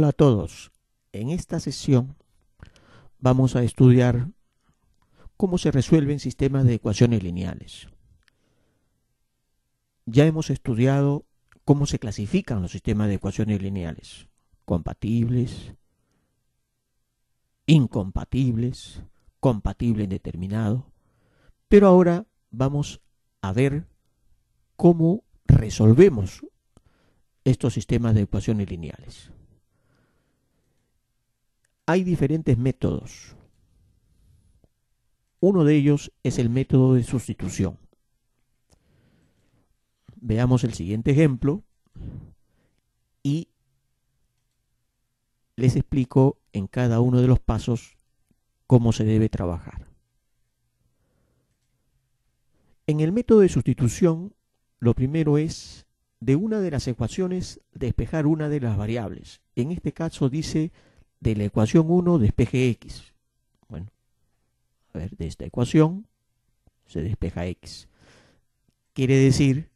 Hola a todos. En esta sesión vamos a estudiar cómo se resuelven sistemas de ecuaciones lineales. Ya hemos estudiado cómo se clasifican los sistemas de ecuaciones lineales, compatibles, incompatibles, compatible indeterminado, pero ahora vamos a ver cómo resolvemos estos sistemas de ecuaciones lineales. Hay diferentes métodos. Uno de ellos es el método de sustitución. Veamos el siguiente ejemplo y les explico en cada uno de los pasos cómo se debe trabajar. En el método de sustitución, lo primero es de una de las ecuaciones despejar una de las variables. En este caso dice de la ecuación 1 despeje x. Bueno, a ver, de esta ecuación se despeja x. Quiere decir,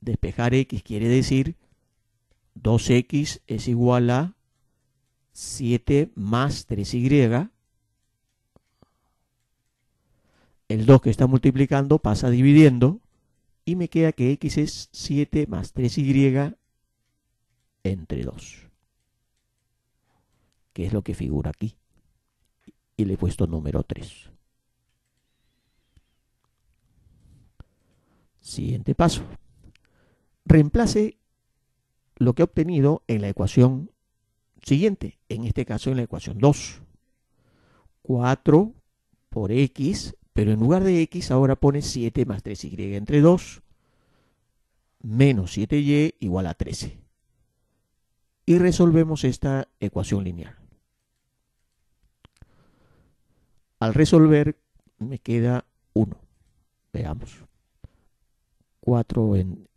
despejar x quiere decir 2x es igual a 7 más 3y. El 2 que está multiplicando pasa dividiendo y me queda que x es 7 más 3y entre 2 que es lo que figura aquí. Y le he puesto número 3. Siguiente paso. Reemplace lo que ha obtenido en la ecuación siguiente, en este caso en la ecuación 2. 4 por x, pero en lugar de x ahora pone 7 más 3y entre 2, menos 7y igual a 13. Y resolvemos esta ecuación lineal. Al resolver me queda 1. Veamos. 4 en...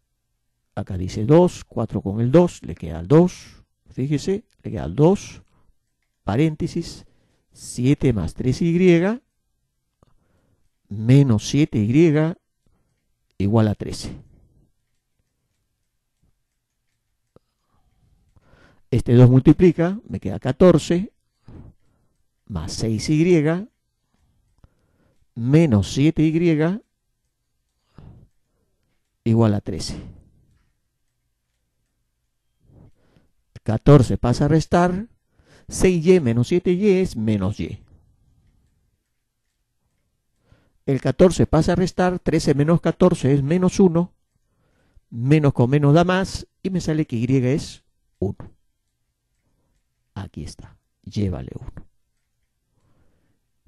Acá dice 2, 4 con el 2, le queda al 2. Fíjese, le queda el 2. Paréntesis, 7 más 3y menos 7y igual a 13. Este 2 multiplica, me queda 14, más 6y menos 7y igual a 13. 14 pasa a restar. 6y menos 7y es menos y. El 14 pasa a restar. 13 menos 14 es menos 1. Menos con menos da más. Y me sale que y es 1. Aquí está. Llévale 1.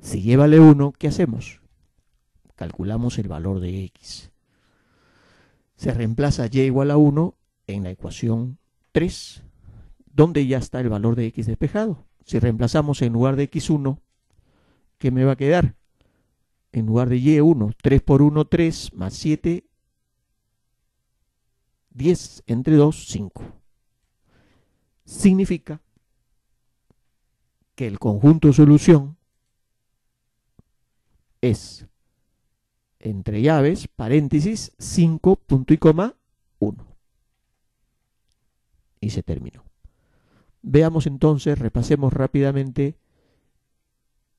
Si y vale 1 ¿qué hacemos? Calculamos el valor de X. Se reemplaza Y igual a 1 en la ecuación 3, donde ya está el valor de X despejado. Si reemplazamos en lugar de X1, ¿qué me va a quedar? En lugar de Y1, 3 por 1, 3, más 7, 10 entre 2, 5. Significa que el conjunto de solución es, entre llaves, paréntesis, 5, punto y coma, 1. Y se terminó. Veamos entonces, repasemos rápidamente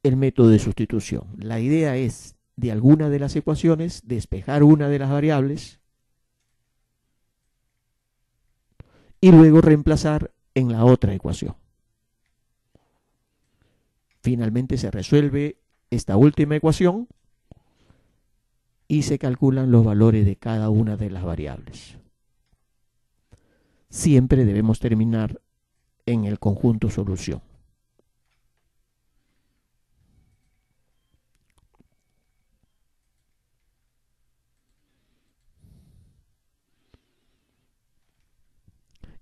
el método de sustitución. La idea es, de alguna de las ecuaciones, despejar una de las variables y luego reemplazar en la otra ecuación. Finalmente se resuelve esta última ecuación y se calculan los valores de cada una de las variables. Siempre debemos terminar en el conjunto solución.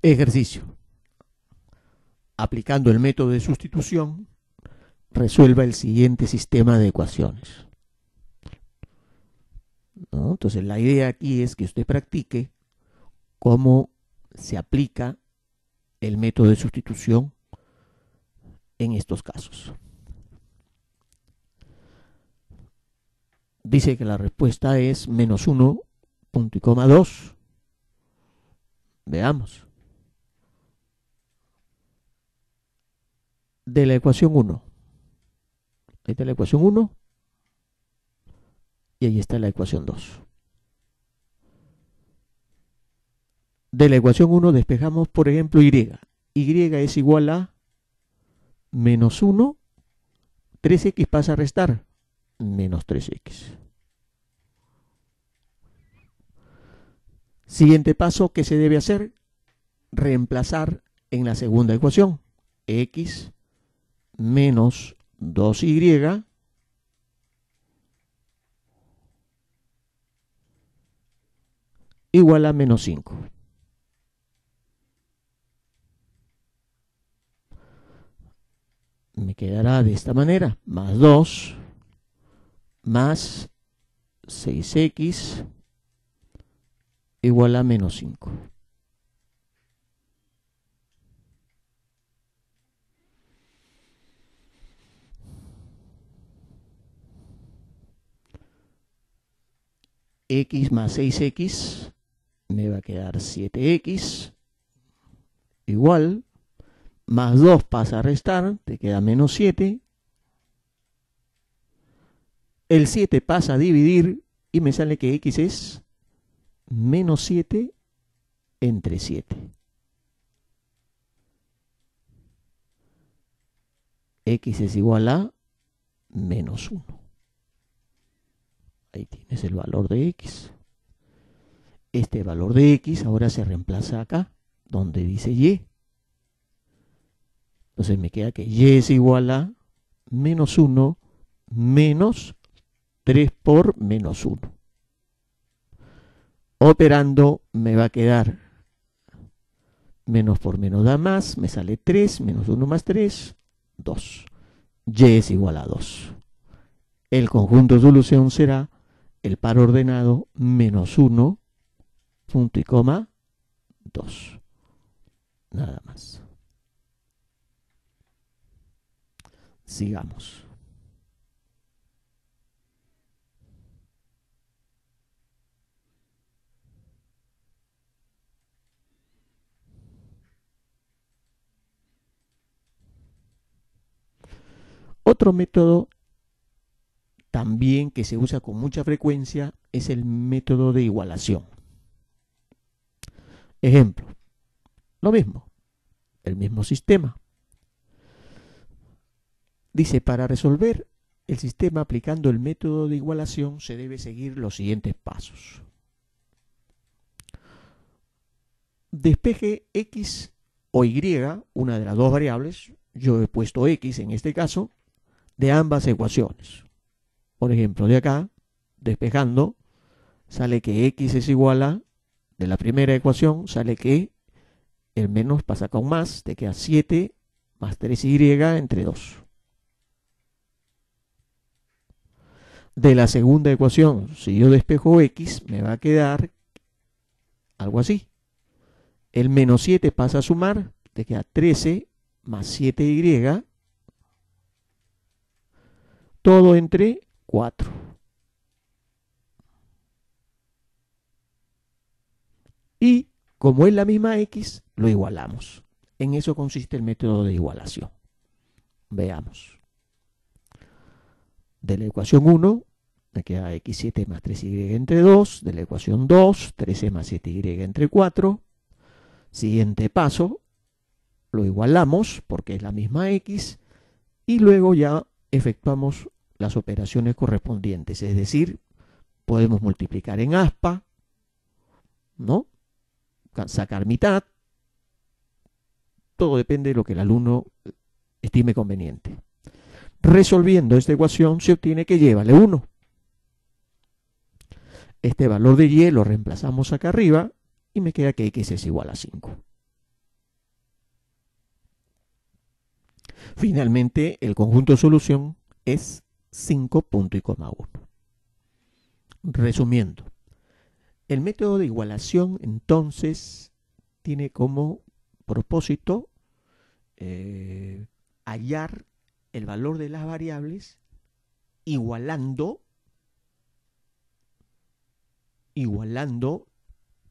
Ejercicio. Aplicando el método de sustitución, resuelva el siguiente sistema de ecuaciones. Entonces la idea aquí es que usted practique cómo se aplica el método de sustitución en estos casos. Dice que la respuesta es menos 1, punto y coma 2. Veamos. De la ecuación 1. Ahí está la ecuación 1 y ahí está la ecuación 2. De la ecuación 1 despejamos, por ejemplo, Y. Y es igual a menos 1, 3x pasa a restar, menos 3x. Siguiente paso que se debe hacer, reemplazar en la segunda ecuación, x menos 2y igual a menos 5. Me quedará de esta manera, más 2, más 6x, igual a menos 5. x más 6x me va a quedar 7x igual más 2 pasa a restar, te queda menos 7. El 7 pasa a dividir y me sale que x es menos 7 entre 7. x es igual a menos 1. Ahí tienes el valor de x. Este valor de x ahora se reemplaza acá, donde dice y. Entonces me queda que y es igual a menos 1 menos 3 por menos 1. Operando me va a quedar menos por menos da más, me sale 3, menos 1 más 3, 2. Y es igual a 2. El conjunto de solución será el par ordenado menos 1, punto y coma, 2. Nada más. Sigamos. Otro método también que se usa con mucha frecuencia es el método de igualación. Ejemplo, lo mismo, el mismo sistema. Dice, para resolver el sistema aplicando el método de igualación se debe seguir los siguientes pasos. Despeje x o y, una de las dos variables, yo he puesto x en este caso, de ambas ecuaciones por ejemplo, de acá, despejando, sale que x es igual a, de la primera ecuación, sale que el menos pasa con más, te queda 7 más 3y entre 2. De la segunda ecuación, si yo despejo x, me va a quedar algo así. El menos 7 pasa a sumar, te queda 13 más 7y, todo entre 4. Y como es la misma x, lo igualamos. En eso consiste el método de igualación. Veamos. De la ecuación 1, me queda x7 más 3y entre 2. De la ecuación 2, 13 más 7y entre 4. Siguiente paso, lo igualamos porque es la misma x. Y luego ya efectuamos las operaciones correspondientes. Es decir, podemos multiplicar en aspa, ¿no? Sacar mitad. Todo depende de lo que el alumno eh, estime conveniente. Resolviendo esta ecuación se obtiene que vale 1. Este valor de y lo reemplazamos acá arriba y me queda que x es igual a 5. Finalmente, el conjunto de solución es 5 y Resumiendo, el método de igualación entonces tiene como propósito eh, hallar el valor de las variables igualando igualando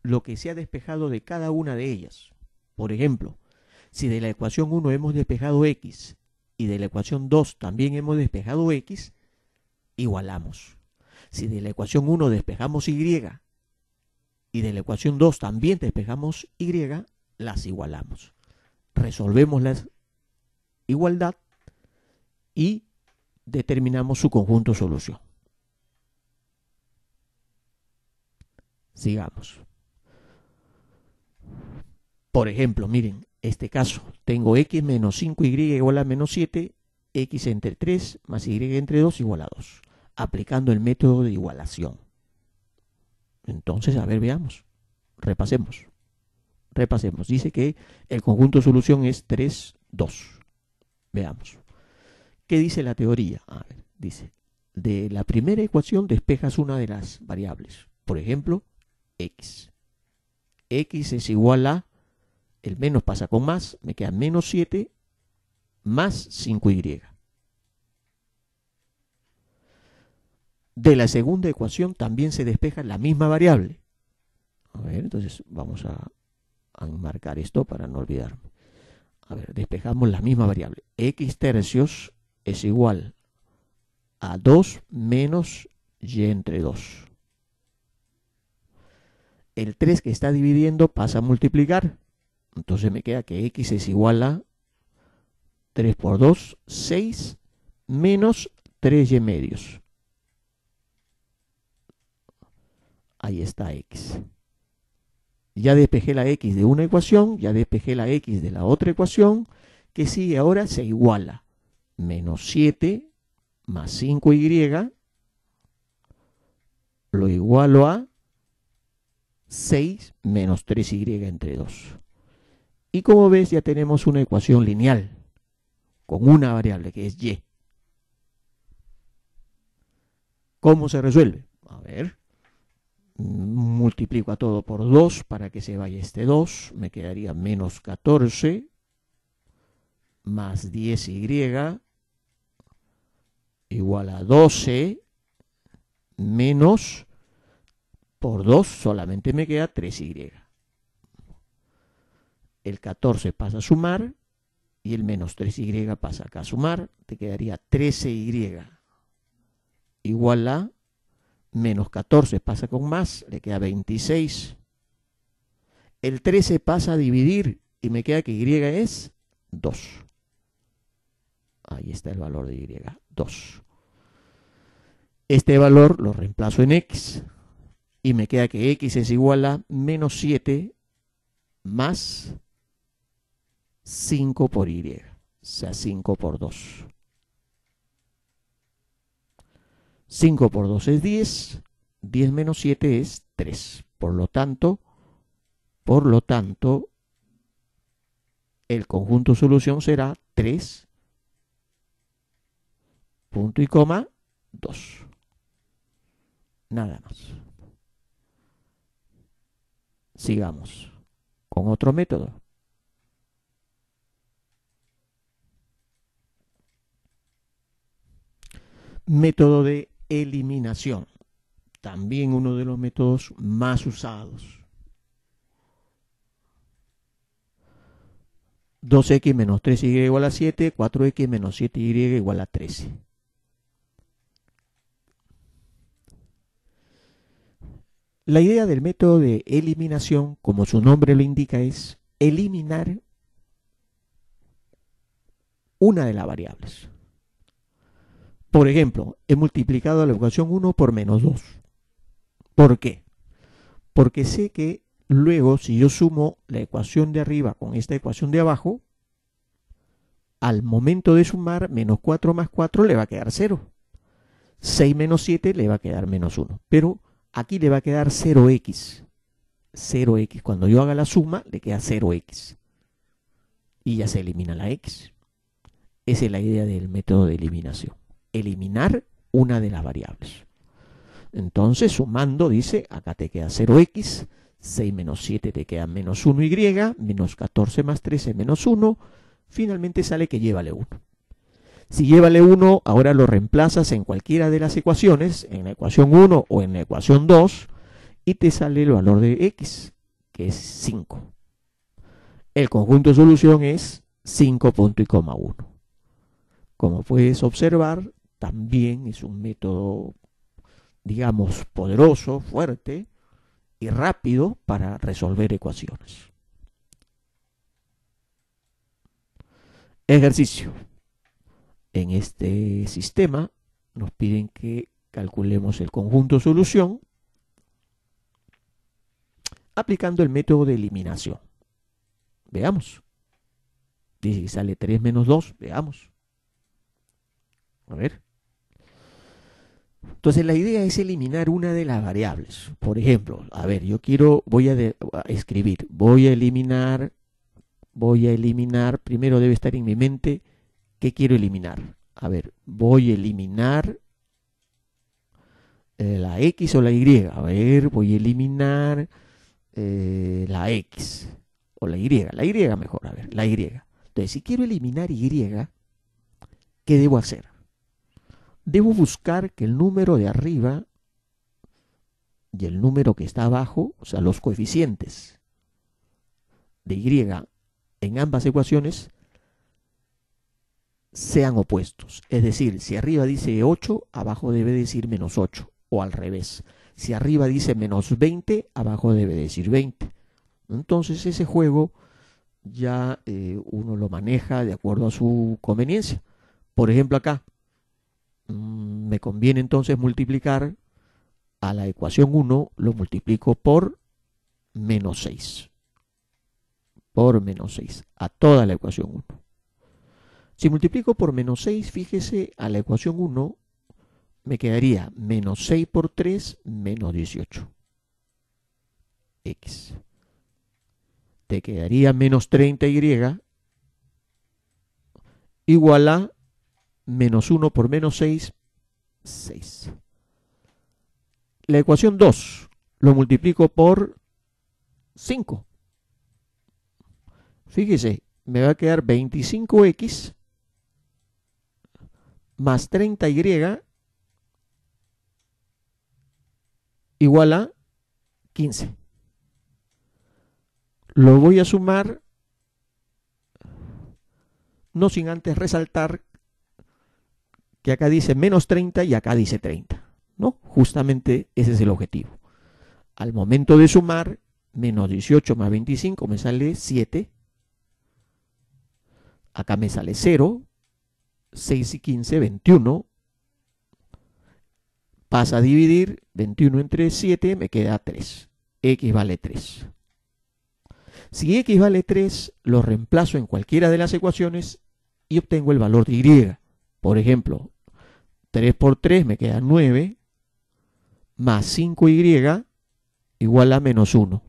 lo que se ha despejado de cada una de ellas. Por ejemplo, si de la ecuación 1 hemos despejado x y de la ecuación 2 también hemos despejado x, igualamos. Si de la ecuación 1 despejamos y y de la ecuación 2 también despejamos y, las igualamos. Resolvemos la igualdad y determinamos su conjunto solución. Sigamos. Por ejemplo, miren, este caso, tengo x menos 5y igual a menos 7, x entre 3 más y entre 2 igual a 2, aplicando el método de igualación. Entonces, a ver, veamos, repasemos, repasemos. Dice que el conjunto de solución es 3, 2. Veamos. ¿Qué dice la teoría? A ver, dice, de la primera ecuación despejas una de las variables, por ejemplo, x. x es igual a el menos pasa con más, me queda menos 7 más 5y. De la segunda ecuación también se despeja la misma variable. A ver, entonces vamos a, enmarcar esto para no olvidarme. A ver, despejamos la misma variable. x tercios es igual a 2 menos y entre 2. El 3 que está dividiendo pasa a multiplicar entonces me queda que x es igual a 3 por 2, 6, menos 3y medios. Ahí está x. Ya despejé la x de una ecuación, ya despejé la x de la otra ecuación, que sigue ahora se iguala. Menos 7 más 5y lo igualo a 6 menos 3y entre 2. Y como ves, ya tenemos una ecuación lineal con una variable que es y. ¿Cómo se resuelve? A ver, multiplico a todo por 2 para que se vaya este 2, me quedaría menos 14 más 10y igual a 12 menos por 2 solamente me queda 3y el 14 pasa a sumar y el menos 3y pasa acá a sumar, te quedaría 13y igual a menos 14 pasa con más, le queda 26. El 13 pasa a dividir y me queda que y es 2. Ahí está el valor de y, 2. Este valor lo reemplazo en x y me queda que x es igual a menos 7 más 5 por Y, o sea, 5 por 2. 5 por 2 es 10, 10 menos 7 es 3. Por lo tanto, por lo tanto, el conjunto solución será 3, punto y coma, 2. Nada más. Sigamos con otro método. Método de eliminación, también uno de los métodos más usados. 2x menos 3y igual a 7, 4x menos 7y igual a 13. La idea del método de eliminación, como su nombre lo indica, es eliminar una de las variables. Por ejemplo, he multiplicado la ecuación 1 por menos 2. ¿Por qué? Porque sé que luego, si yo sumo la ecuación de arriba con esta ecuación de abajo, al momento de sumar, menos 4 más 4 le va a quedar 0. 6 menos 7 le va a quedar menos 1. Pero aquí le va a quedar 0x. 0x. Cuando yo haga la suma, le queda 0x. Y ya se elimina la x. Esa es la idea del método de eliminación eliminar una de las variables. Entonces, sumando, dice, acá te queda 0x, 6 menos 7 te queda menos 1y, menos 14 más 13 menos 1, finalmente sale que llévale 1. Si llévale 1, ahora lo reemplazas en cualquiera de las ecuaciones, en la ecuación 1 o en la ecuación 2, y te sale el valor de x, que es 5. El conjunto de solución es 5.1. Como puedes observar, también es un método, digamos, poderoso, fuerte y rápido para resolver ecuaciones. Ejercicio. En este sistema nos piden que calculemos el conjunto solución aplicando el método de eliminación. Veamos. Dice que sale 3 menos 2, veamos. A ver. Entonces la idea es eliminar una de las variables. Por ejemplo, a ver, yo quiero, voy a, escribir, voy a eliminar, voy a eliminar, primero debe estar en mi mente, ¿qué quiero eliminar? A ver, voy a eliminar eh, la X o la Y. A ver, voy a eliminar eh, la X o la Y. La Y mejor, a ver, la Y. Entonces, si quiero eliminar Y, ¿qué debo hacer? debo buscar que el número de arriba y el número que está abajo, o sea, los coeficientes de y en ambas ecuaciones sean opuestos. Es decir, si arriba dice 8, abajo debe decir menos 8, o al revés. Si arriba dice menos 20, abajo debe decir 20. Entonces ese juego ya eh, uno lo maneja de acuerdo a su conveniencia. Por ejemplo acá, Mm, me conviene entonces multiplicar a la ecuación 1, lo multiplico por menos 6. Por menos 6, a toda la ecuación 1. Si multiplico por menos 6, fíjese, a la ecuación 1 me quedaría menos 6 por 3, menos 18. X. Te quedaría menos 30Y igual a menos 1 por menos 6, 6. La ecuación 2 lo multiplico por 5. Fíjese, me va a quedar 25x más 30y igual a 15. Lo voy a sumar, no sin antes resaltar que acá dice menos 30 y acá dice 30. ¿no? Justamente ese es el objetivo. Al momento de sumar, menos 18 más 25 me sale 7. Acá me sale 0. 6 y 15, 21. Pasa a dividir 21 entre 7, me queda 3. X vale 3. Si X vale 3, lo reemplazo en cualquiera de las ecuaciones y obtengo el valor de Y. Por ejemplo, 3 por 3 me queda 9, más 5y igual a menos 1.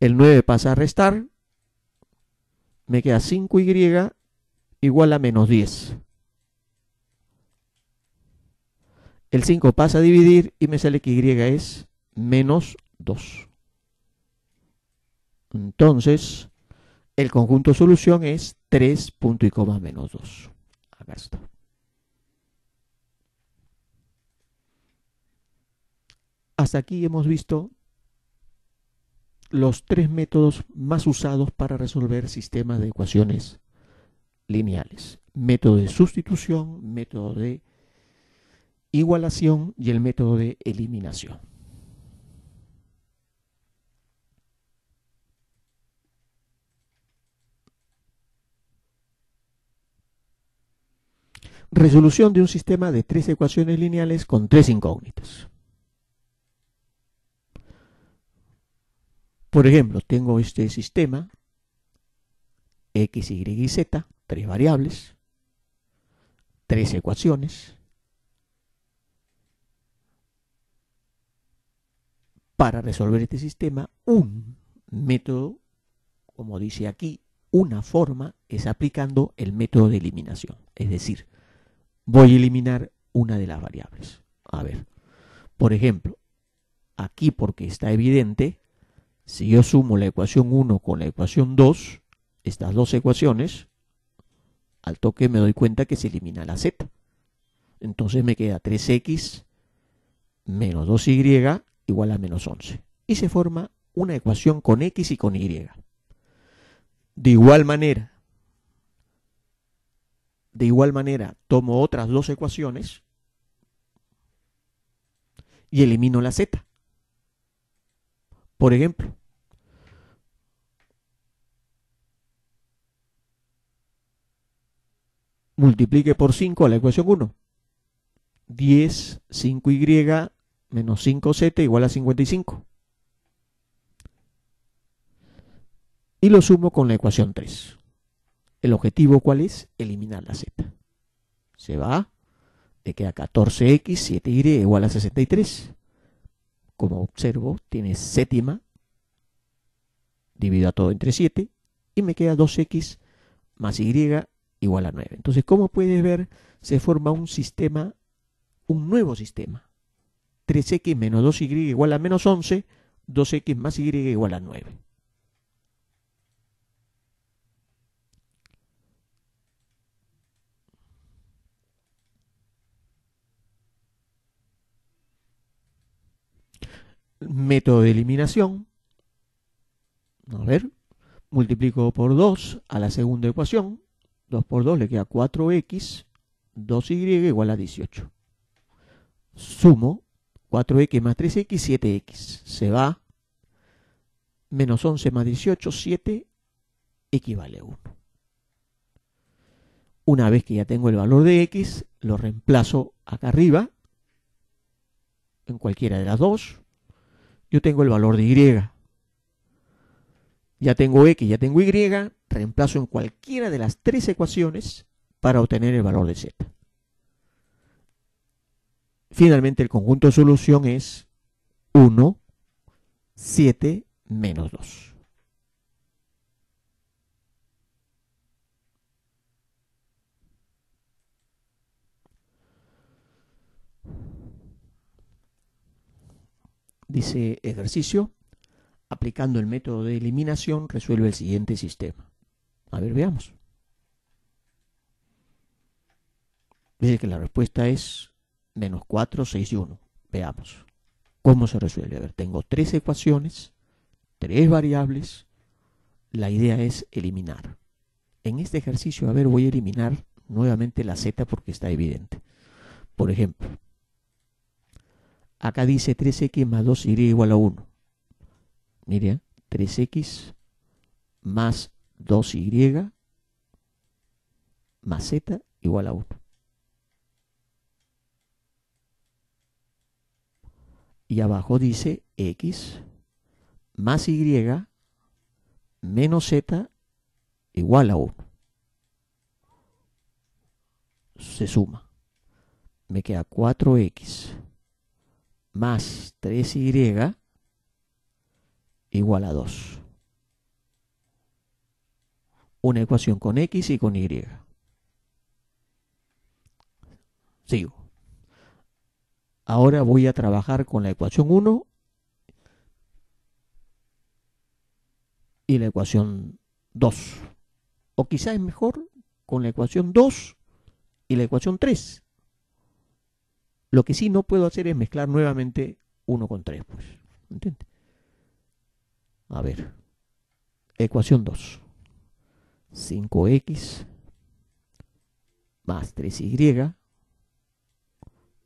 El 9 pasa a restar, me queda 5y igual a menos 10. El 5 pasa a dividir y me sale que y es menos 2. Entonces, el conjunto solución es 3 punto y coma menos 2. Hasta aquí hemos visto los tres métodos más usados para resolver sistemas de ecuaciones lineales. Método de sustitución, método de igualación y el método de eliminación. resolución de un sistema de tres ecuaciones lineales con tres incógnitas. Por ejemplo, tengo este sistema x, y y z, tres variables, tres ecuaciones. Para resolver este sistema, un método, como dice aquí, una forma es aplicando el método de eliminación. Es decir, voy a eliminar una de las variables. A ver, por ejemplo, aquí porque está evidente, si yo sumo la ecuación 1 con la ecuación 2, estas dos ecuaciones, al toque me doy cuenta que se elimina la z. Entonces me queda 3x menos 2y igual a menos 11. Y se forma una ecuación con x y con y. De igual manera, de igual manera, tomo otras dos ecuaciones y elimino la z. Por ejemplo, multiplique por 5 a la ecuación 1. 10, 5y menos 5z igual a 55. Y lo sumo con la ecuación 3. ¿El objetivo cuál es? Eliminar la z. Se va, te queda 14x, 7y igual a 63. Como observo, tiene séptima, divido a todo entre 7, y me queda 2x más y igual a 9. Entonces, como puedes ver, se forma un sistema, un nuevo sistema. 3x menos 2y igual a menos 11, 2x más y igual a 9. método de eliminación. A ver, multiplico por 2 a la segunda ecuación. 2 por 2 le queda 4x, 2y igual a 18. Sumo 4x más 3x, 7x. Se va. Menos 11 más 18, 7 equivale a 1. Una vez que ya tengo el valor de x, lo reemplazo acá arriba, en cualquiera de las dos, yo tengo el valor de Y. Ya tengo X, ya tengo Y, reemplazo en cualquiera de las tres ecuaciones para obtener el valor de Z. Finalmente, el conjunto de solución es 1, 7 menos 2. Dice ejercicio, aplicando el método de eliminación, resuelve el siguiente sistema. A ver, veamos. Dice que la respuesta es menos 4, 6 y 1. Veamos. ¿Cómo se resuelve? A ver, tengo tres ecuaciones, tres variables. La idea es eliminar. En este ejercicio, a ver, voy a eliminar nuevamente la z porque está evidente. Por ejemplo, Acá dice 3x más 2 y igual a 1. Mire, 3x más 2y más z igual a 1. Y abajo dice x más y menos z igual a 1. Se suma. Me queda 4x más 3y igual a 2. Una ecuación con x y con y. Sigo. Ahora voy a trabajar con la ecuación 1 y la ecuación 2. O quizás es mejor con la ecuación 2 y la ecuación 3. Lo que sí no puedo hacer es mezclar nuevamente 1 con 3, pues. A ver. Ecuación 2. 5x más 3y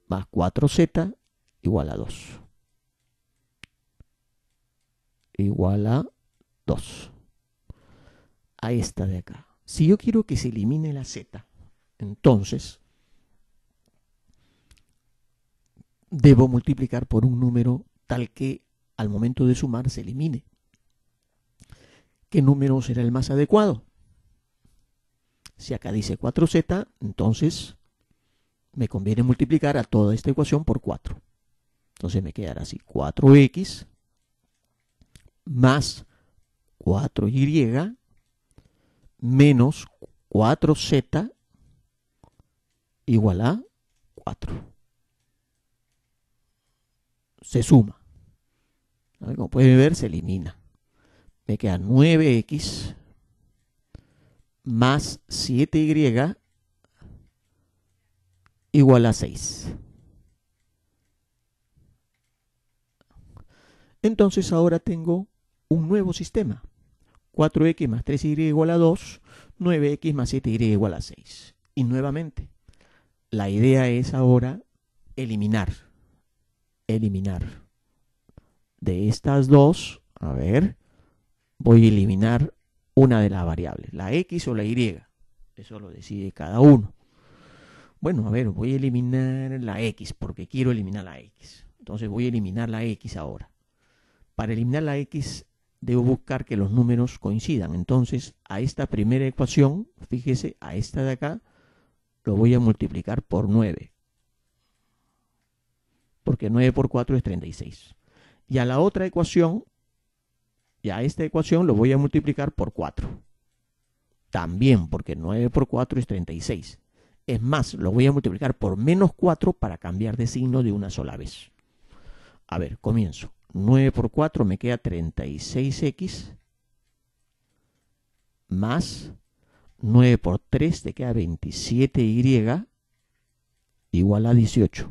más 4z igual a 2. Igual a 2. A esta de acá. Si yo quiero que se elimine la z, entonces debo multiplicar por un número tal que al momento de sumar se elimine. ¿Qué número será el más adecuado? Si acá dice 4z, entonces me conviene multiplicar a toda esta ecuación por 4. Entonces me quedará así 4x más 4y menos 4z igual a 4 se suma. Como pueden ver, se elimina. Me queda 9x más 7y igual a 6. Entonces ahora tengo un nuevo sistema. 4x más 3y igual a 2, 9x más 7y igual a 6. Y nuevamente, la idea es ahora eliminar eliminar. De estas dos, a ver, voy a eliminar una de las variables, la X o la Y. Eso lo decide cada uno. Bueno, a ver, voy a eliminar la X porque quiero eliminar la X. Entonces voy a eliminar la X ahora. Para eliminar la X debo buscar que los números coincidan. Entonces a esta primera ecuación, fíjese, a esta de acá, lo voy a multiplicar por 9 porque 9 por 4 es 36. Y a la otra ecuación, y a esta ecuación lo voy a multiplicar por 4. También, porque 9 por 4 es 36. Es más, lo voy a multiplicar por menos 4 para cambiar de signo de una sola vez. A ver, comienzo. 9 por 4 me queda 36x más 9 por 3 te queda 27y igual a 18.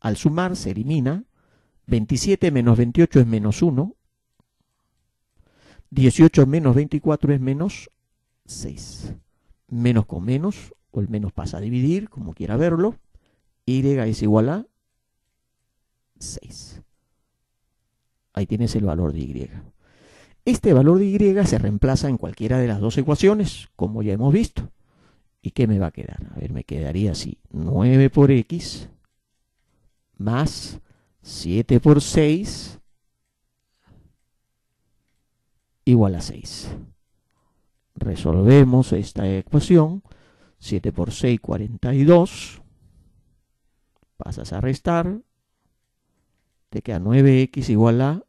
al sumar se elimina, 27 menos 28 es menos 1, 18 menos 24 es menos 6. Menos con menos, o el menos pasa a dividir, como quiera verlo, y es igual a 6. Ahí tienes el valor de y. Este valor de y se reemplaza en cualquiera de las dos ecuaciones, como ya hemos visto. ¿Y qué me va a quedar? A ver, me quedaría así, 9 por x más 7 por 6 igual a 6. Resolvemos esta ecuación. 7 por 6, 42. Pasas a restar. Te queda 9x igual a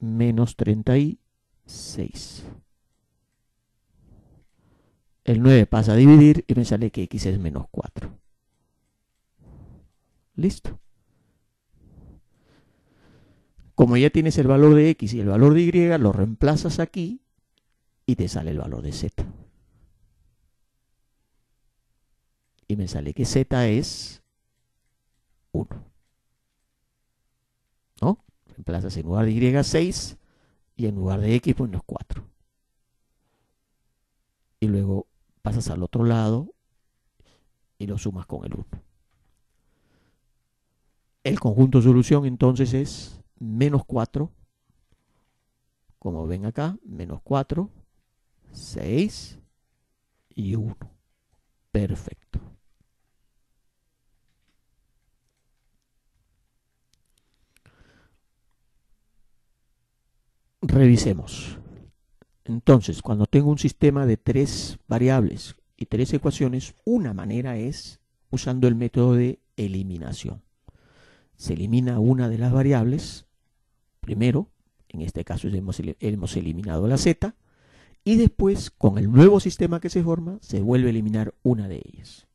menos 36. El 9 pasa a dividir y me sale que x es menos 4. Listo como ya tienes el valor de X y el valor de Y, lo reemplazas aquí y te sale el valor de Z. Y me sale que Z es 1. ¿No? Reemplazas en lugar de Y 6 y en lugar de X pues 4. Y luego pasas al otro lado y lo sumas con el 1. El conjunto de solución entonces es menos 4. Como ven acá, menos 4, 6 y 1. Perfecto. Revisemos. Entonces, cuando tengo un sistema de tres variables y tres ecuaciones, una manera es usando el método de eliminación. Se elimina una de las variables Primero, en este caso hemos, eliminado la Z, y después, con el nuevo sistema que se forma, se vuelve a eliminar una de ellas.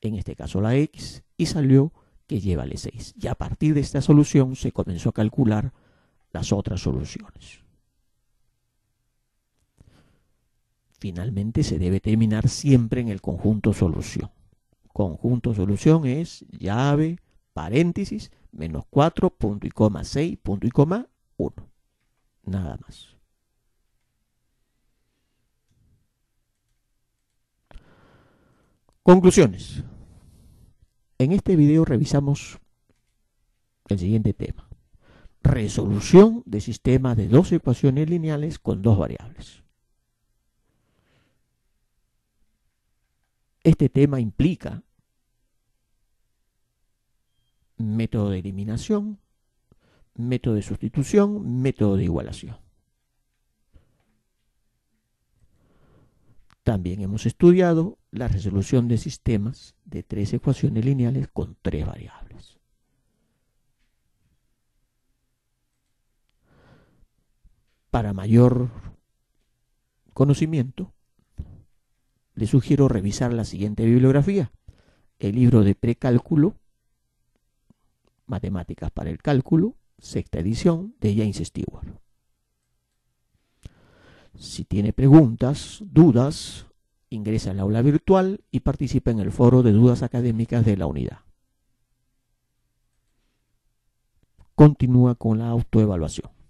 En este caso la X, y salió que lleva el 6. Y a partir de esta solución se comenzó a calcular las otras soluciones. Finalmente se debe terminar siempre en el conjunto solución. Conjunto solución es llave paréntesis, menos 4, punto y coma 6, punto y coma 1. Nada más. Conclusiones. En este video revisamos el siguiente tema. Resolución de sistema de dos ecuaciones lineales con dos variables. Este tema implica método de eliminación, método de sustitución, método de igualación. También hemos estudiado la resolución de sistemas de tres ecuaciones lineales con tres variables. Para mayor conocimiento, le sugiero revisar la siguiente bibliografía. El libro de precálculo Matemáticas para el Cálculo, sexta edición de James Stewart. Si tiene preguntas, dudas, ingresa al aula virtual y participa en el foro de dudas académicas de la unidad. Continúa con la autoevaluación.